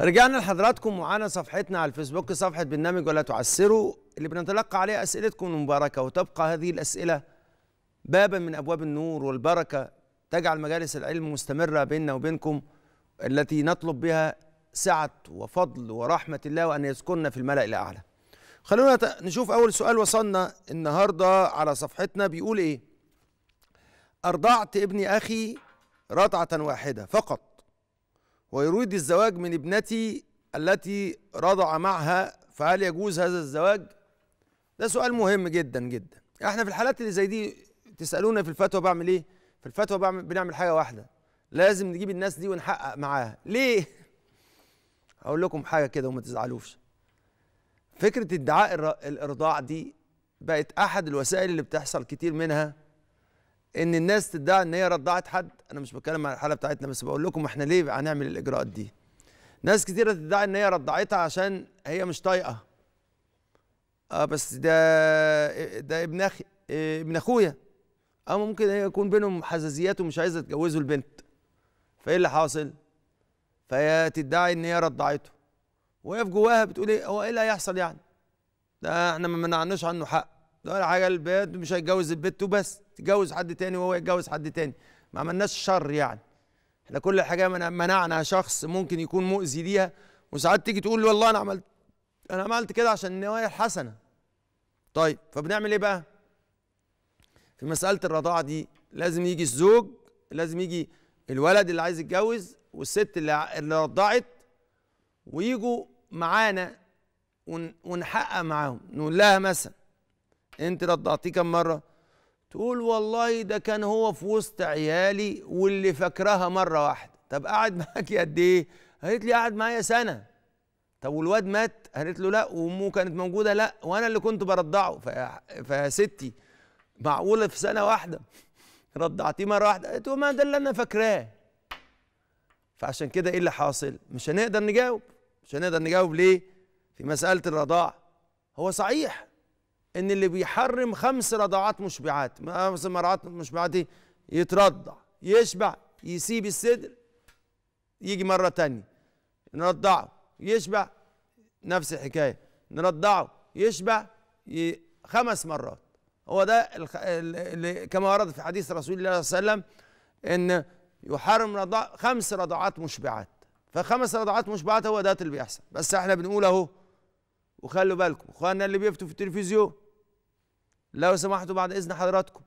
رجعنا لحضراتكم معانا صفحتنا على الفيسبوك صفحة برنامج ولا تعسروا اللي بنتلقى عليها أسئلتكم المباركة وتبقى هذه الأسئلة بابا من أبواب النور والبركة تجعل مجالس العلم مستمرة بيننا وبينكم التي نطلب بها سعة وفضل ورحمة الله وأن يسكننا في الملأ الأعلى خلونا نشوف أول سؤال وصلنا النهاردة على صفحتنا بيقول إيه أرضعت ابني أخي رضعة واحدة فقط ويريد الزواج من ابنتي التي رضع معها فهل يجوز هذا الزواج؟ ده سؤال مهم جدا جدا احنا في الحالات اللي زي دي تسالونا في الفتوى بعمل ايه؟ في الفتوى بعمل بنعمل حاجه واحده لازم نجيب الناس دي ونحقق معاها ليه؟ هقول لكم حاجه كده وما تزعلوش فكره ادعاء الارضاع دي بقت احد الوسائل اللي بتحصل كتير منها ان الناس تدعي ان هي رضعت حد انا مش بتكلم عن الحاله بتاعتنا بس بقول لكم احنا ليه هنعمل الاجراءات دي ناس كتيره تدعي ان هي رضعتها عشان هي مش طايقه اه بس ده ده ابن اخي ابن اخويا او ممكن يكون بينهم حساسيات ومش عايزه تجوزه البنت فايه اللي حاصل فهي تدعي ان هي رضعته وهي في جواها بتقول ايه هو ايه اللي هيحصل يعني ده احنا ما منعناش عنه حق ده ولا حاجه البنت مش هيتجوز البنت وبس تتجوز حد تاني وهو يتجوز حد تاني ما عملناش شر يعني احنا كل حاجه منعنا شخص ممكن يكون مؤذي ليها وساعات تيجي تقول والله انا عملت انا عملت كده عشان النوايا الحسنه طيب فبنعمل ايه بقى في مساله الرضاعه دي لازم يجي الزوج لازم يجي الولد اللي عايز يتجوز والست اللي اللي رضعت ويجوا معانا ونحقق معاهم نقول لها مثلا انت رضعتيه كم مره تقول والله ده كان هو في وسط عيالي واللي فاكراها مره واحده طب قعد معاك قد ايه قالت لي قعد معايا سنه طب والواد مات قالت له لا وامه كانت موجوده لا وانا اللي كنت برضعه فيا ستي معقوله في سنه واحده رضعتيه مره واحده قالت له ما ده اللي انا فاكراه فعشان كده ايه اللي حاصل مش هنقدر نجاوب مش هنقدر نجاوب ليه في مساله الرضاعه هو صحيح ان اللي بيحرم خمس رضعات مشبعات خمس رضعات مشبعات دي يترضع يشبع يسيب الصدر يجي مره تانية نرضعه يشبع نفس الحكايه نرضعه يشبع ي... خمس مرات هو ده اللي كما ورد في حديث رسول الله صلى الله عليه وسلم ان يحرم رضع خمس رضعات مشبعات فخمس رضعات مشبعات هو ده اللي بيحصل بس احنا بنقول اهو وخلوا بالكم اخواننا اللي بيفتوا في التلفزيون لو سمحتوا بعد اذن حضراتكم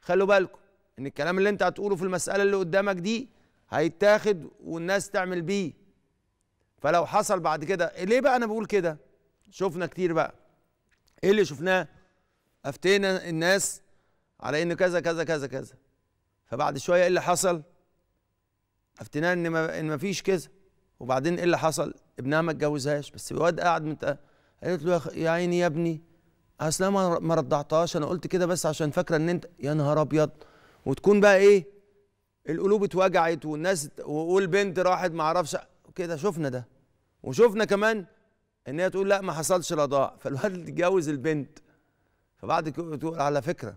خلوا بالكم ان الكلام اللي انت هتقوله في المساله اللي قدامك دي هيتاخد والناس تعمل بيه فلو حصل بعد كده ليه بقى انا بقول كده شفنا كتير بقى ايه اللي شفناه افتينا الناس على ان كذا كذا كذا كذا فبعد شويه ايه اللي حصل افتناه ان ما ان مفيش كذا وبعدين ايه اللي حصل ابنها ما اتجوزهاش بس الواد قاعد قالت له يا عيني يا ابني اصل انا ما رضعتهاش انا قلت كده بس عشان فاكره ان انت يا نهار ابيض وتكون بقى ايه القلوب اتوجعت والناس والبنت راحت ما اعرفش كده شفنا ده وشفنا كمان ان هي تقول لا ما حصلش رضاع فالواد اتجوز البنت فبعد كده تقول على فكره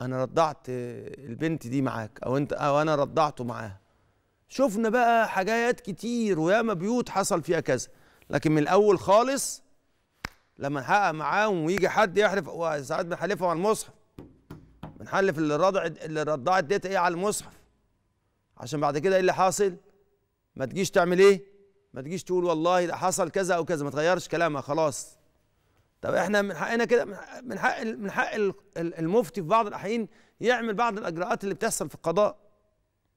انا رضعت البنت دي معاك او انت او انا رضعته معاها شفنا بقى حاجات كتير وياما بيوت حصل فيها كذا لكن من الاول خالص لما نحقق معاهم ويجي حد يحلف ساعات بنحلفهم على المصحف بنحلف اللي رضع اللي رضعت ديت ايه على المصحف عشان بعد كده ايه اللي حاصل ما تجيش تعمل ايه ما تجيش تقول والله ده حصل كذا او كذا ما تغيرش كلامها خلاص طب احنا من حقنا كده من حق من حق المفتي في بعض الاحيان يعمل بعض الاجراءات اللي بتحصل في القضاء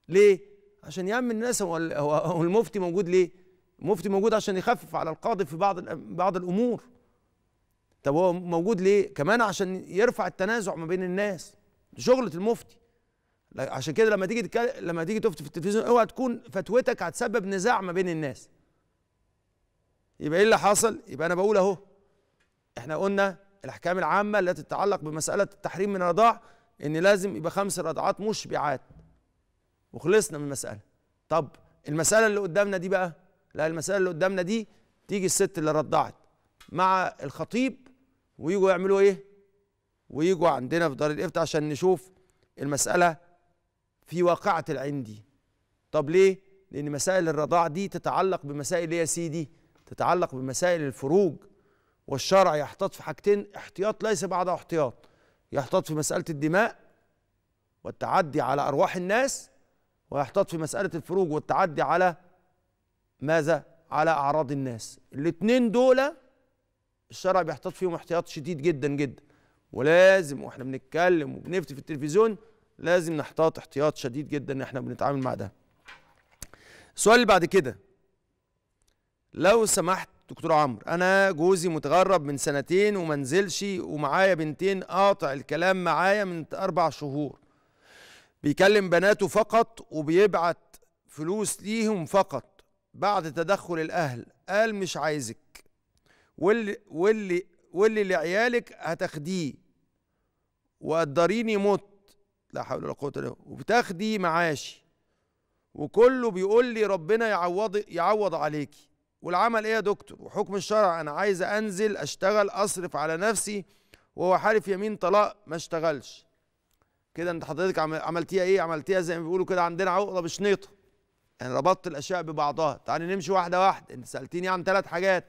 ليه عشان يامن الناس هو هو المفتي موجود ليه المفتي موجود عشان يخفف على القاضي في بعض بعض الامور طب هو موجود ليه كمان عشان يرفع التنازع ما بين الناس شغله المفتي عشان كده لما تيجي لما تيجي تفتي في التلفزيون اوعى تكون فتوتك هتسبب نزاع ما بين الناس يبقى ايه اللي حصل يبقى انا بقول اهو احنا قلنا الاحكام العامه التي تتعلق بمساله التحريم من الرضاع ان لازم يبقى خمس رضعات مشبعات وخلصنا من المساله طب المساله اللي قدامنا دي بقى لا المساله اللي قدامنا دي تيجي الست اللي رضعت مع الخطيب ويجوا يعملوا ايه ويجوا عندنا في دار الافتاء عشان نشوف المساله في واقعه العين دي طب ليه لان مسائل الرضاع دي تتعلق بمسائل ايه يا سيدي تتعلق بمسائل الفروج والشرع يحتاط في حاجتين احتياط ليس بعد احتياط يحتاط في مساله الدماء والتعدي على ارواح الناس ويحتاط في مساله الفروج والتعدي على ماذا على اعراض الناس الاثنين دول الشرع بيحتاط فيهم احتياط شديد جدا جدا ولازم واحنا بنتكلم وبنفتي في التلفزيون لازم نحتاط احتياط شديد جدا ان احنا بنتعامل مع ده السؤال اللي بعد كده لو سمحت دكتور عمرو انا جوزي متغرب من سنتين وما نزلش ومعايا بنتين قاطع الكلام معايا من اربع شهور بيكلم بناته فقط وبيبعت فلوس ليهم فقط بعد تدخل الاهل قال مش عايزك واللي واللي واللي لعيالك هتاخديه وقدريني مت لا حول ولا قوه الا بالله وبتاخدي معاشي وكله بيقول لي ربنا يعوض يعوض عليكي والعمل ايه يا دكتور وحكم الشرع انا عايز انزل اشتغل اصرف على نفسي وهو حالف يمين طلاق ما اشتغلش كده انت حضرتك عملتيها ايه عملتيها زي ما بيقولوا كده عندنا عقله بشنيطه يعني ربطت الاشياء ببعضها تعالي نمشي واحده واحده انت سالتيني عن ثلاث حاجات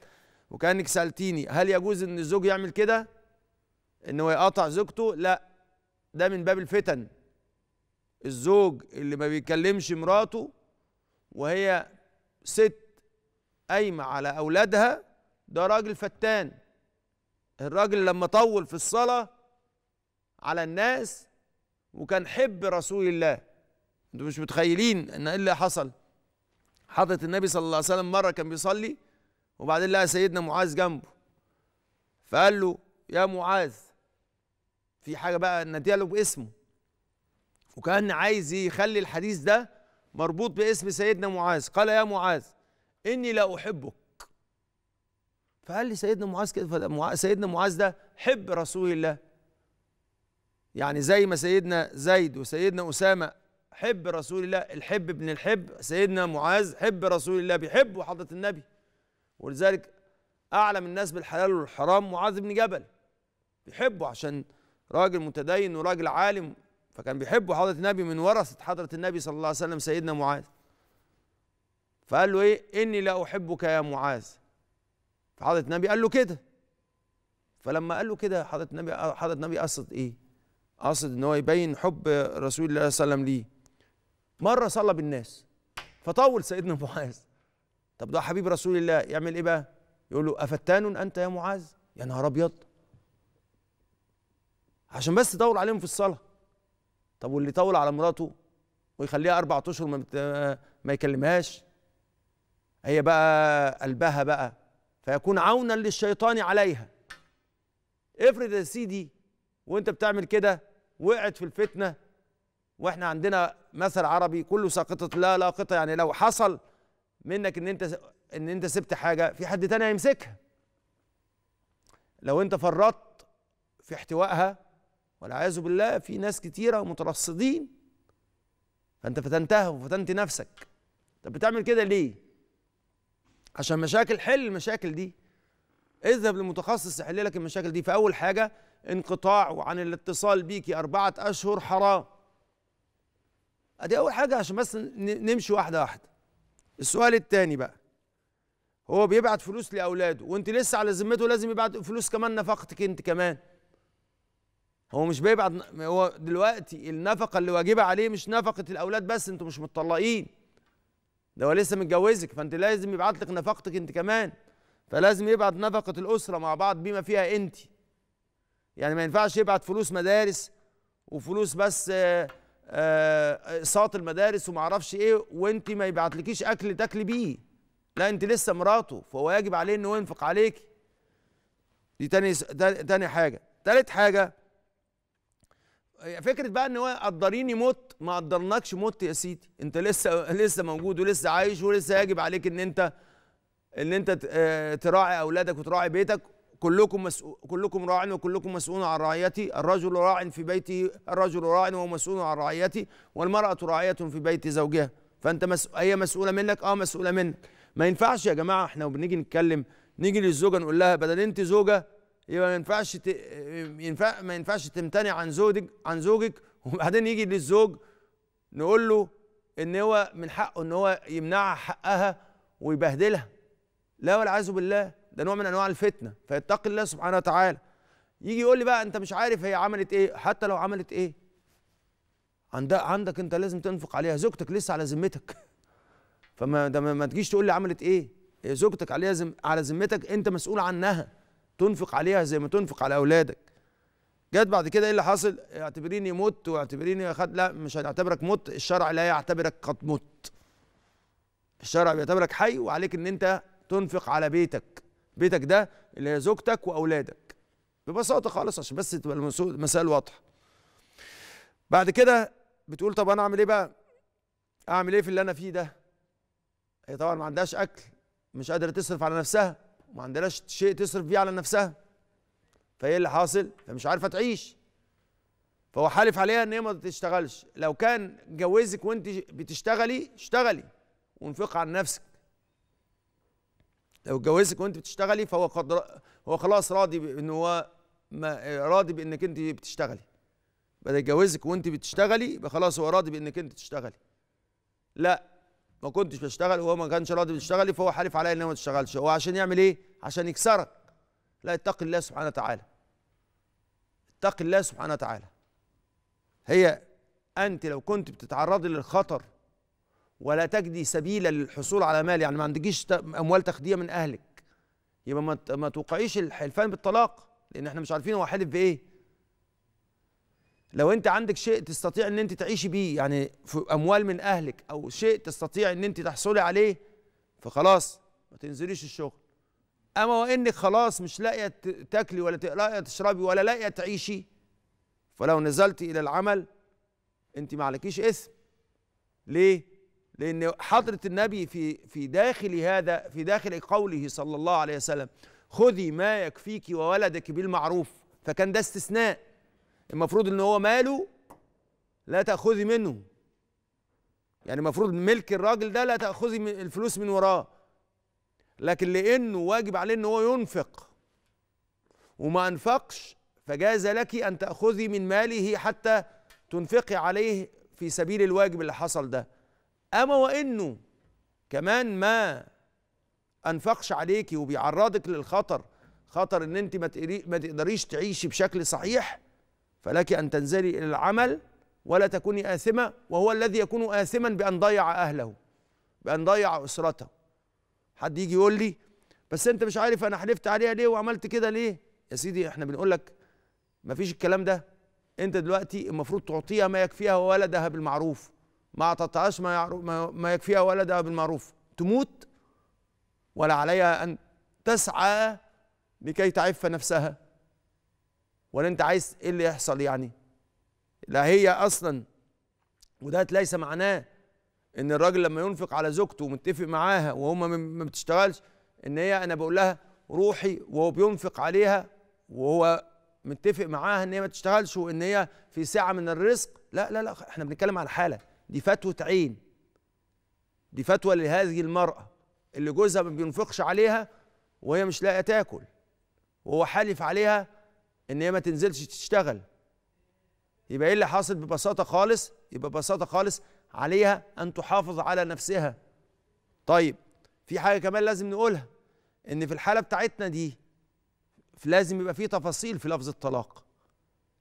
وكانك سالتيني هل يجوز ان الزوج يعمل كده ان هو يقاطع زوجته لا ده من باب الفتن الزوج اللي ما بيكلمش مراته وهي ست قايمه على اولادها ده راجل فتان الراجل لما طول في الصلاه على الناس وكان حب رسول الله انتوا مش متخيلين ان ايه اللي حصل حضرة النبي صلى الله عليه وسلم مره كان بيصلي وبعدين لقى سيدنا معاذ جنبه فقال له يا معاذ في حاجه بقى ناديها له باسمه وكان عايز يخلي الحديث ده مربوط باسم سيدنا معاذ قال يا معاذ اني لا احبك فقال لي سيدنا معاذ كده سيدنا معاذ ده حب رسول الله يعني زي ما سيدنا زيد وسيدنا اسامه حب رسول الله الحب ابن الحب سيدنا معاذ حب رسول الله بيحبه حضره النبي ولذلك اعلم الناس بالحلال والحرام معاذ بن جبل بيحبه عشان راجل متدين وراجل عالم فكان بيحبه حضره النبي من ورثه حضره النبي صلى الله عليه وسلم سيدنا معاذ فقال له ايه اني لا احبك يا معاذ فحضره النبي قال له كده فلما قال له كده حضره النبي حضره النبي قصد ايه قصد ان هو يبين حب رسول الله صلى الله عليه وسلم ليه مره صلى بالناس فطول سيدنا معاذ طب ده حبيب رسول الله يعمل ايه بقى يقول له افتان انت يا معاذ يا نهار ابيض عشان بس تدور عليهم في الصلاه طب واللي يطول على مراته ويخليها اربع اشهر ما, ما يكلمهاش هي بقى قلبها بقى فيكون عونا للشيطان عليها افرض يا سيدي وانت بتعمل كده وقعت في الفتنه واحنا عندنا مثل عربي كله ساقطه لا لاقطه يعني لو حصل منك ان انت ان انت سبت حاجه في حد تاني هيمسكها لو انت فرطت في احتوائها والعياذ بالله في ناس كتيره مترصدين فانت فتنتها وفتنت نفسك طب بتعمل كده ليه عشان مشاكل حل المشاكل دي اذهب لمتخصص يحل لك المشاكل دي فاول حاجه انقطاع عن الاتصال بيكي اربعه اشهر حرام ادي اول حاجه عشان بس نمشي واحده واحده السؤال الثاني بقى هو بيبعت فلوس لاولاده وانت لسه على ذمته لازم يبعت فلوس كمان نفقتك انت كمان هو مش بيبعت هو دلوقتي النفقه اللي واجبه عليه مش نفقه الاولاد بس انتوا مش متطلقين ده هو لسه متجوزك فانت لازم يبعت لك نفقتك انت كمان فلازم يبعت نفقه الاسره مع بعض بما فيها انت يعني ما ينفعش يبعت فلوس مدارس وفلوس بس آه اقساط آه، المدارس وما اعرفش ايه وانت ما يبعتلكيش اكل تاكلي بيه لا انت لسه مراته فهو يجب عليه انه ينفق عليك دي تاني تاني حاجه تالت حاجه فكره بقى ان هو قدريني موت ما قدرناكش موت يا سيدي انت لسه لسه موجود ولسه عايش ولسه يجب عليك ان انت ان انت آه، تراعي اولادك وتراعي بيتك كلكم مسؤول كلكم راع وكلكم مسؤول عن رعيته الرجل راع في بيته الرجل راع وهو مسؤول عن رعيته والمرأة راعية في بيت زوجها فأنت مس... هي مسؤولة منك اه مسؤولة منك ما ينفعش يا جماعة احنا وبنيجي نتكلم نيجي للزوجة نقول لها بدل انت زوجة يبقى ما ينفعش ت... ينفع... ما ينفعش تمتنع عن زوجك عن زوجك وبعدين يجي للزوج نقول له ان هو من حقه ان هو يمنعها حقها ويبهدلها لا والعياذ بالله ده نوع من انواع الفتنه فيتقي الله سبحانه وتعالى يجي يقول لي بقى انت مش عارف هي عملت ايه حتى لو عملت ايه عندك عندك انت لازم تنفق عليها زوجتك لسه على ذمتك فما ده ما تجيش تقول لي عملت ايه هي زوجتك عليها زم... على ذمتك انت مسؤول عنها تنفق عليها زي ما تنفق على اولادك جت بعد كده ايه اللي حصل اعتبريني مت واعتبريني خد لا مش هنعتبرك مت الشرع لا يعتبرك قد مت الشرع بيعتبرك حي وعليك ان انت تنفق على بيتك بيتك ده اللي هي زوجتك واولادك ببساطه خالص عشان بس تبقى المسائل واضحه بعد كده بتقول طب انا اعمل ايه بقى اعمل ايه في اللي انا فيه ده هي طبعا ما عندهاش اكل مش قادره تصرف على نفسها وما عندهاش شيء تصرف بيه على نفسها فايه اللي حاصل فمش عارفه تعيش فهو حالف عليها ان هي ما تشتغلش لو كان جوزك وانت بتشتغلي اشتغلي وانفقي عن نفسك لو اتجوزك وانت بتشتغلي فهو قد هو خلاص راضي بان هو ما راضي بانك انت بتشتغلي بدل يتجوزك وانت بتشتغلي يبقى خلاص هو راضي بانك انت تشتغلي لا ما كنتش بشتغل وهو ما كانش راضي بتشتغلي فهو حلف عليا ان هو ما تشتغلش هو عشان يعمل ايه عشان يكسرك لا اتق الله سبحانه وتعالى اتق الله سبحانه وتعالى هي انت لو كنت بتتعرضي للخطر ولا تجدي سبيلا للحصول على مال يعني ما عندكيش اموال تاخديها من اهلك يبقى ما توقعيش الحلفان بالطلاق لان احنا مش عارفين هو حلف بايه لو انت عندك شيء تستطيع ان انت تعيشي بيه يعني في اموال من اهلك او شيء تستطيع ان انت تحصلي عليه فخلاص ما تنزليش الشغل اما وانك خلاص مش لاقيه تاكلي ولا لاقيه تشربي ولا لاقيه تعيشي فلو نزلتي الى العمل انت ما عليكيش اسم ليه لأن حضرة النبي في في داخل هذا في داخل قوله صلى الله عليه وسلم خذي ما يكفيك وولدك بالمعروف فكان ده استثناء المفروض ان هو ماله لا تأخذي منه يعني المفروض ملك الراجل ده لا تأخذي الفلوس من وراه لكن لأنه واجب عليه ان هو ينفق وما أنفقش فجاز لك أن تأخذي من ماله حتى تنفقي عليه في سبيل الواجب اللي حصل ده اما وانه كمان ما انفقش عليكي وبيعرضك للخطر خطر ان انت ما, تقدريش تعيشي بشكل صحيح فلك ان تنزلي الى العمل ولا تكوني آثمة وهو الذي يكون آثما بأن ضيع أهله بأن ضيع أسرته حد يجي يقول لي بس أنت مش عارف أنا حلفت عليها ليه وعملت كده ليه يا سيدي احنا بنقول لك مفيش الكلام ده أنت دلوقتي المفروض تعطيها ما يكفيها وولدها بالمعروف ما أعطتهاش ما, ما يكفيها ولدها بالمعروف تموت ولا عليها أن تسعى لكي تعف نفسها ولا أنت عايز إيه اللي يحصل يعني لا هي أصلا وده ليس معناه ان الراجل لما ينفق على زوجته ومتفق معاها وهما ما بتشتغلش ان هي انا بقول لها روحي وهو بينفق عليها وهو متفق معاها ان هي ما تشتغلش وان هي في ساعه من الرزق لا لا لا احنا بنتكلم على حاله دي فتوة عين دي فتوى لهذه المرأة اللي جوزها ما بينفقش عليها وهي مش لاقية تاكل وهو حالف عليها ان هي ما تنزلش تشتغل يبقى ايه اللي حاصل ببساطة خالص يبقى ببساطة خالص عليها ان تحافظ على نفسها طيب في حاجة كمان لازم نقولها ان في الحالة بتاعتنا دي لازم يبقى في تفاصيل في لفظ الطلاق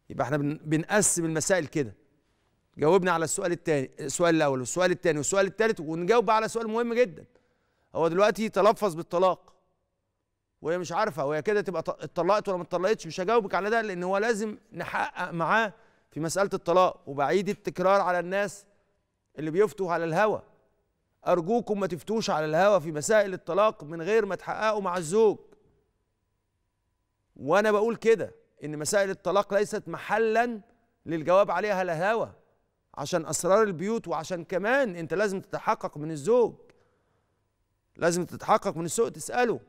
يبقى احنا بنقسم المسائل كده جاوبنا على السؤال الثاني السؤال الاول والسؤال الثاني والسؤال الثالث ونجاوب على سؤال مهم جدا هو دلوقتي تلفظ بالطلاق وهي مش عارفه وهي كده تبقى اتطلقت ولا ما اتطلقتش مش هجاوبك على ده لان هو لازم نحقق معاه في مساله الطلاق وبعيد التكرار على الناس اللي بيفتوا على الهوى ارجوكم ما تفتوش على الهوى في مسائل الطلاق من غير ما تحققوا مع الزوج وانا بقول كده ان مسائل الطلاق ليست محلا للجواب عليها لا عشان اسرار البيوت وعشان كمان انت لازم تتحقق من الزوج لازم تتحقق من السوق تساله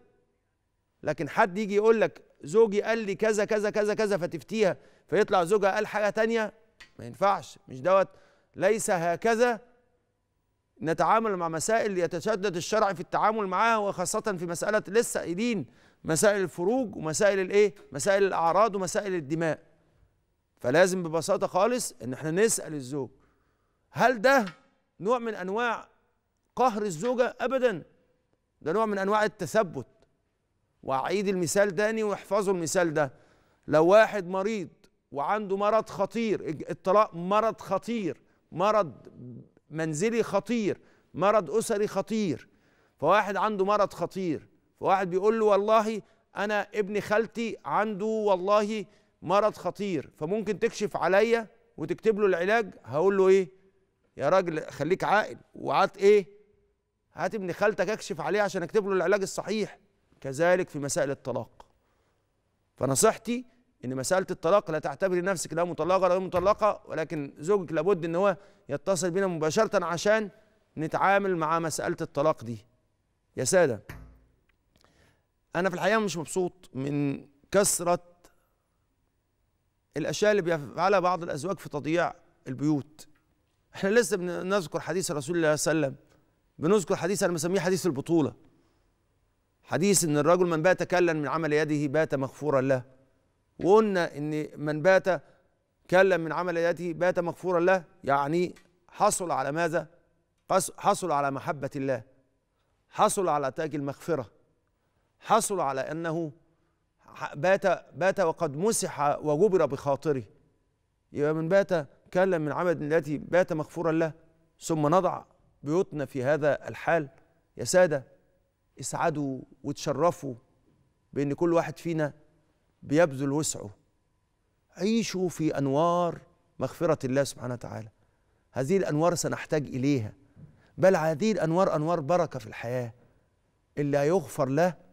لكن حد يجي يقول لك زوجي قال لي كذا كذا كذا كذا فتفتيها فيطلع زوجها قال حاجه تانية ما ينفعش مش دوت ليس هكذا نتعامل مع مسائل يتشدد الشرع في التعامل معها وخاصه في مساله لسه قايلين مسائل الفروج ومسائل الايه مسائل الاعراض ومسائل الدماء فلازم ببساطه خالص ان احنا نسال الزوج هل ده نوع من انواع قهر الزوجه ابدا ده نوع من انواع التثبت واعيد المثال تاني واحفظوا المثال ده لو واحد مريض وعنده مرض خطير الطلاق مرض خطير مرض منزلي خطير مرض اسري خطير فواحد عنده مرض خطير فواحد بيقول له والله انا ابن خالتي عنده والله مرض خطير فممكن تكشف عليا وتكتب له العلاج هقول له ايه يا راجل خليك عاقل وعاد ايه هات ابن خالتك اكشف عليه عشان اكتب له العلاج الصحيح كذلك في مسائل الطلاق فنصيحتي ان مساله الطلاق لا تعتبري نفسك لا مطلقه ولا مطلقه ولكن زوجك لابد ان هو يتصل بنا مباشره عشان نتعامل مع مساله الطلاق دي يا ساده انا في الحقيقه مش مبسوط من كثره الاشياء اللي بيفعلها بعض الازواج في تضييع البيوت احنا لسه بنذكر حديث رسول الله صلى الله عليه وسلم بنذكر حديث انا بسميه حديث البطوله حديث ان الرجل من بات كلا من عمل يده بات مغفورا له وقلنا ان من بات كلا من عمل يده بات مغفورا له يعني حصل على ماذا حصل على محبه الله حصل على تاج المغفره حصل على انه بات بات وقد مسح وجبر بخاطره يبقى من بات كلا من عمد التي بات مغفورا له ثم نضع بيوتنا في هذا الحال يا ساده اسعدوا وتشرفوا بان كل واحد فينا بيبذل وسعه عيشوا في انوار مغفره الله سبحانه وتعالى هذه الانوار سنحتاج اليها بل هذه الانوار انوار بركه في الحياه اللي هيغفر له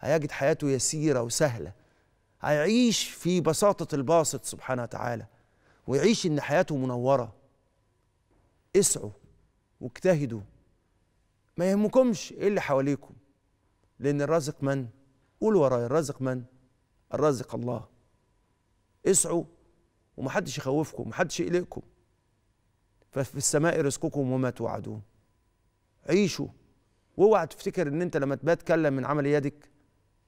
هيجد حياته يسيرة وسهلة هيعيش في بساطة الباسط سبحانه وتعالى ويعيش إن حياته منورة اسعوا واجتهدوا ما يهمكمش إيه اللي حواليكم لأن الرازق من؟ قولوا ورايا الرازق من؟ الرازق الله اسعوا ومحدش يخوفكم ومحدش يقلقكم ففي السماء رزقكم وما توعدون عيشوا واوعى تفتكر ان انت لما تبات كلا من عمل يدك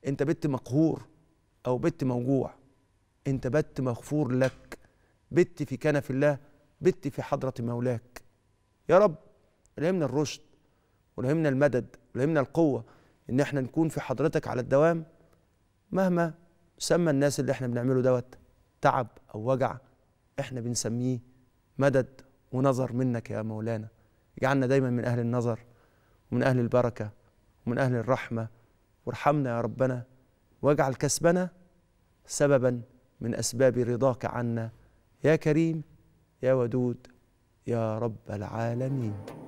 انت بت مقهور او بت موجوع انت بت مغفور لك بت في كنف الله بت في حضرة مولاك يا رب الهمنا الرشد والهمنا المدد والهمنا القوة ان احنا نكون في حضرتك على الدوام مهما سمى الناس اللي احنا بنعمله دوت تعب او وجع احنا بنسميه مدد ونظر منك يا مولانا اجعلنا دايما من اهل النظر ومن اهل البركه ومن اهل الرحمه وارحمنا يا ربنا واجعل كسبنا سببا من أسباب رضاك عنا يا كريم يا ودود يا رب العالمين